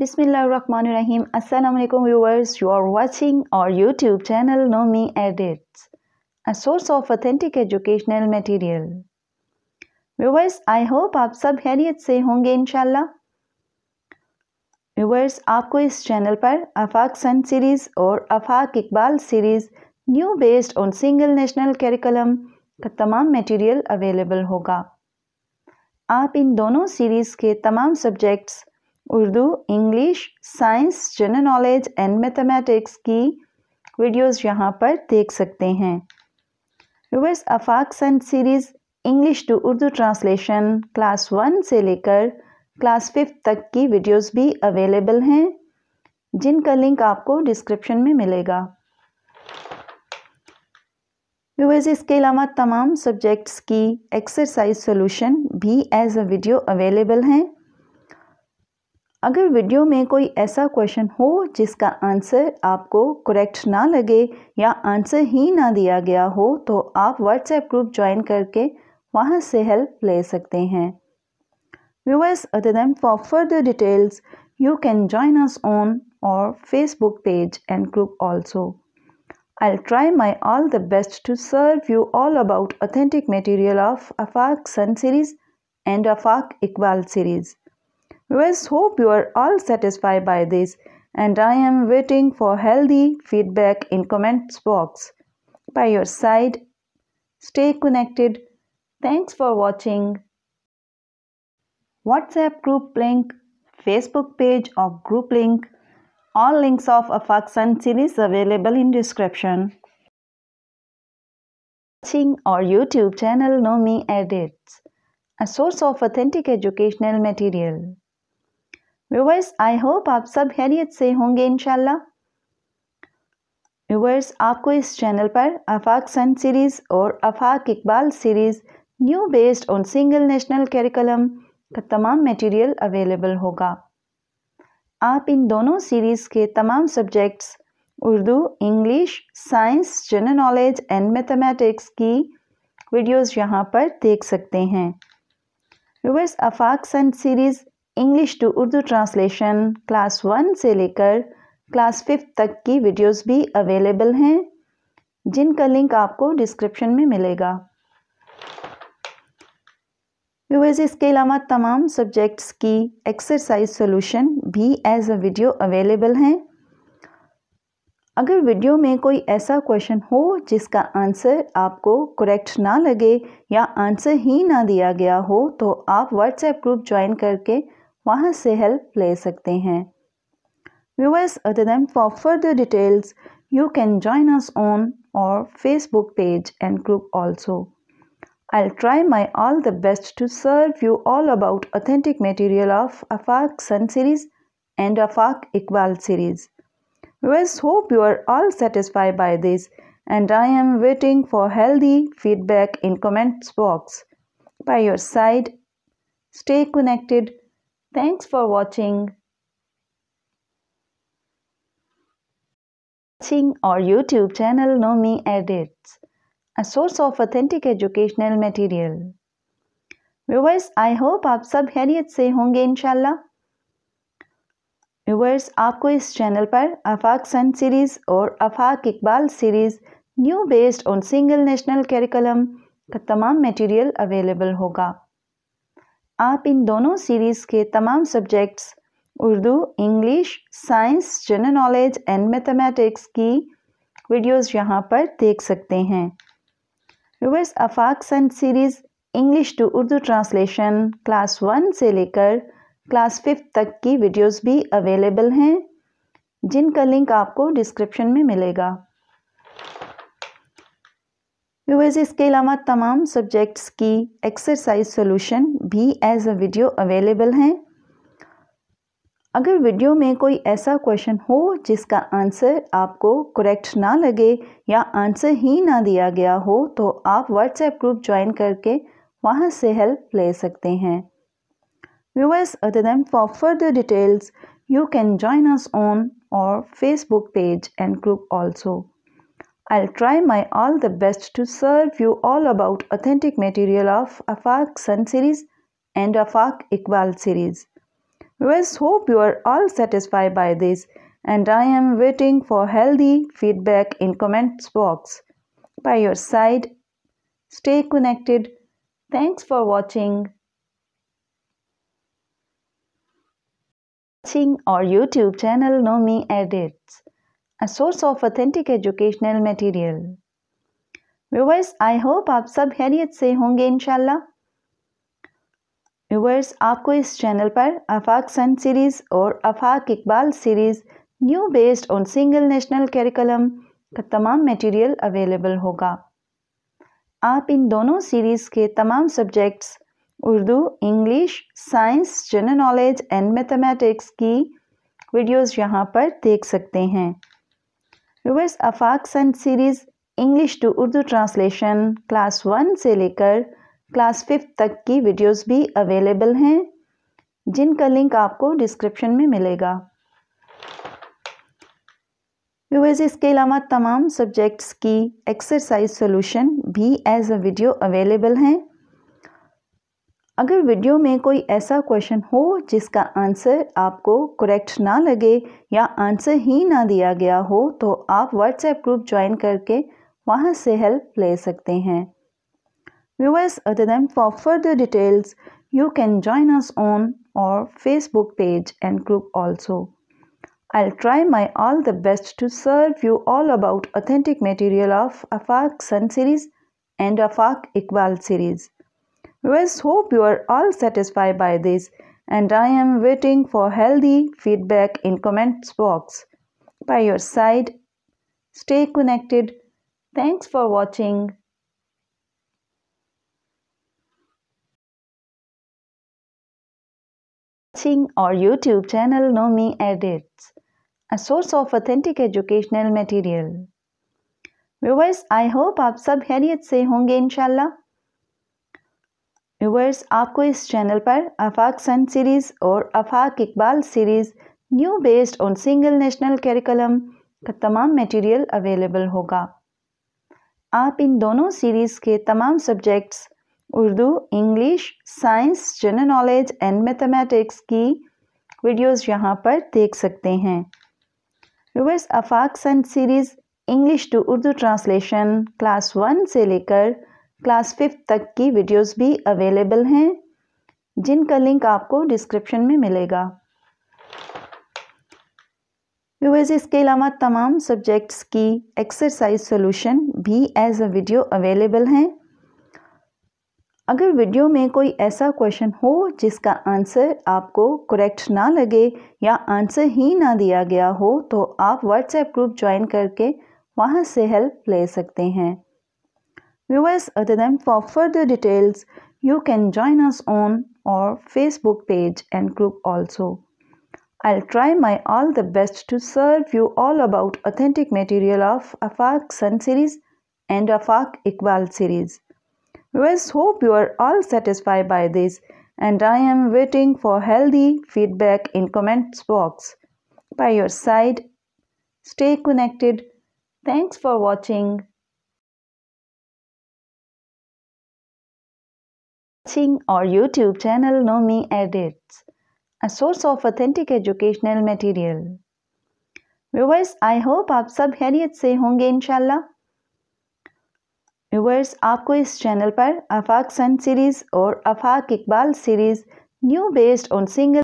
बिसमीम अल्लाम viewers you are watching our YouTube channel Nomi edits a source of authentic educational material viewers I hope आप सब खैरियत से होंगे इनशाला व्यूअर्स आपको इस चैनल पर अफाक सन सीरीज़ और Afaq Iqbal series new based on single national curriculum का तमाम मटेरियल अवेलेबल होगा आप इन दोनों सीरीज़ के तमाम subjects Urdu English science general knowledge and mathematics की वीडियोस यहाँ पर देख सकते हैं viewers Afaq sun series English to Urdu translation class one से लेकर क्लास फिफ्थ तक की वीडियोस भी अवेलेबल हैं जिनका लिंक आपको डिस्क्रिप्शन में मिलेगा व्यूवर्स इसके अलावा तमाम सब्जेक्ट्स की एक्सरसाइज सॉल्यूशन भी एज अ वीडियो अवेलेबल हैं अगर वीडियो में कोई ऐसा क्वेश्चन हो जिसका आंसर आपको करेक्ट ना लगे या आंसर ही ना दिया गया हो तो आप व्हाट्सएप ग्रुप ज्वाइन करके वहाँ से हेल्प ले सकते हैं viewers other than for further details you can join us on our Facebook page and group also I try my all the best to serve you all about authentic material of Afaq sun series and Afaq Iqbal series viewers hope you are all satisfied by this and i am waiting for healthy feedback in comments box by your side stay connected thanks for watching whatsapp group link facebook page or group link all links of afaxan series available in description watching our youtube channel nomi edits a source of authentic educational material viewers I hope आप सब खैरियत से होंगे इनशाला viewers आपको इस channel पर आफाक sun series और Afaq Iqbal series new based on single national curriculum का तमाम मटेरियल अवेलेबल होगा आप इन दोनों सीरीज़ के तमाम subjects Urdu English science general knowledge and mathematics की वीडियोस यहाँ पर देख सकते हैं viewers Afaq sun series English to Urdu translation class one से लेकर क्लास फिफ्थ तक की वीडियोस भी अवेलेबल हैं जिनका लिंक आपको डिस्क्रिप्शन में मिलेगा व्यूवर्स इसके अलावा तमाम सब्जेक्ट्स की एक्सरसाइज सॉल्यूशन भी एज अ वीडियो अवेलेबल हैं अगर वीडियो में कोई ऐसा क्वेश्चन हो जिसका आंसर आपको करेक्ट ना लगे या आंसर ही ना दिया गया हो तो आप व्हाट्सएप ग्रुप ज्वाइन करके वहाँ से हेल्प ले सकते हैं viewers other than for further details you can join us on our facebook page and group also i'll try my all the best to serve you all about authentic material of afaq sun series and afaq iqbal series viewers hope you are all satisfied by this and i am waiting for healthy feedback in comments box by your side stay connected Thanks for watching. Watching our YouTube channel Nomi Edits, a source of authentic educational material. Viewers I hope आप सब हैरियत से होंगे इनशाला viewers आपको इस channel पर आफाक sun series और Afaq Iqbal series new based on single national curriculum का तमाम मटेरियल अवेलेबल होगा आप इन दोनों सीरीज़ के तमाम subjects Urdu English science general knowledge and mathematics की वीडियोस यहाँ पर देख सकते हैं viewers Afaq sun series English to Urdu translation class one से लेकर क्लास फिफ्थ तक की वीडियोस भी अवेलेबल हैं जिनका लिंक आपको डिस्क्रिप्शन में मिलेगा व्यूवर्स इसके अलावा तमाम सब्जेक्ट्स की एक्सरसाइज सॉल्यूशन भी एज अ वीडियो अवेलेबल हैं अगर वीडियो में कोई ऐसा क्वेश्चन हो जिसका आंसर आपको करेक्ट ना लगे या आंसर ही ना दिया गया हो तो आप व्हाट्सएप ग्रुप ज्वाइन करके वहाँ से हेल्प ले सकते हैं viewers other than for further details you can join us on our Facebook page and group also I'll try my all the best to serve you all about authentic material of Afak Sun series and Afak Iqbal series. We hope you are all satisfied by this and I am waiting for healthy feedback in comments box. By your side, stay connected. Thanks for watching. Watching our YouTube channel Nomi Edits. A source of authentic educational material viewers I hope आप सब हैरियत से होंगे इनशाला viewers आपको इस channel पर आफाक sun series और Afaq Iqbal series new based on single national curriculum का तमाम मटेरियल अवेलेबल होगा आप इन दोनों सीरीज़ के तमाम subjects Urdu English science general knowledge and mathematics की वीडियोस यहाँ पर देख सकते हैं viewers Afaq sun series English to Urdu translation class one से लेकर क्लास फिफ्थ तक की वीडियोस भी अवेलेबल हैं जिनका लिंक आपको डिस्क्रिप्शन में मिलेगा व्यूवर्स इसके अलावा तमाम सब्जेक्ट्स की एक्सरसाइज सॉल्यूशन भी एज अ वीडियो अवेलेबल हैं अगर वीडियो में कोई ऐसा क्वेश्चन हो जिसका आंसर आपको करेक्ट ना लगे या आंसर ही ना दिया गया हो तो आप व्हाट्सएप ग्रुप ज्वाइन करके वहाँ से हेल्प ले सकते हैं viewers other than for further details you can join us on our Facebook page and group also I try my all the best to serve you all about authentic material of Afaq sun series and Afaq Iqbal series Viewers, hope you are all satisfied by this and I am waiting for healthy feedback in comments box. By your side, stay connected. Thanks for watching. Watching our YouTube channel Nomi Edits, a source of authentic educational material. Viewers, I hope you all खैरियत से होंगे इंशाल्लाह viewers आपको इस channel पर आफाक sun series और Afaq Iqbal series new based on single national curriculum का तमाम मटेरियल अवेलेबल होगा आप इन दोनों सीरीज़ के तमाम subjects Urdu English science general knowledge and mathematics की वीडियोस यहाँ पर देख सकते हैं viewers Afaq sun series English to Urdu translation class one से लेकर क्लास फिफ्थ तक की वीडियोस भी अवेलेबल हैं जिनका लिंक आपको डिस्क्रिप्शन में मिलेगा व्यूवर्स इसके अलावा तमाम सब्जेक्ट्स की एक्सरसाइज सॉल्यूशन भी एज अ वीडियो अवेलेबल हैं अगर वीडियो में कोई ऐसा क्वेश्चन हो जिसका आंसर आपको करेक्ट ना लगे या आंसर ही ना दिया गया हो तो आप व्हाट्सएप ग्रुप ज्वाइन करके वहाँ से हेल्प ले सकते हैं Viewers, uh, other than for further details, you can join us on our Facebook page and group also. I'll try my all the best to serve you all about authentic material of Afaq Sun series and Afaq Iqbal series. Viewers, hope you are all satisfied by this and I am waiting for healthy feedback in comments box. By your side, stay connected. Thanks for watching. watching our YouTube channel Nomi Edits, a source of authentic educational material. Viewers I hope आप सब खैरियत से होंगे इनशाला viewers आपको इस channel पर आफाक sun series और Afaq Iqbal series new based on single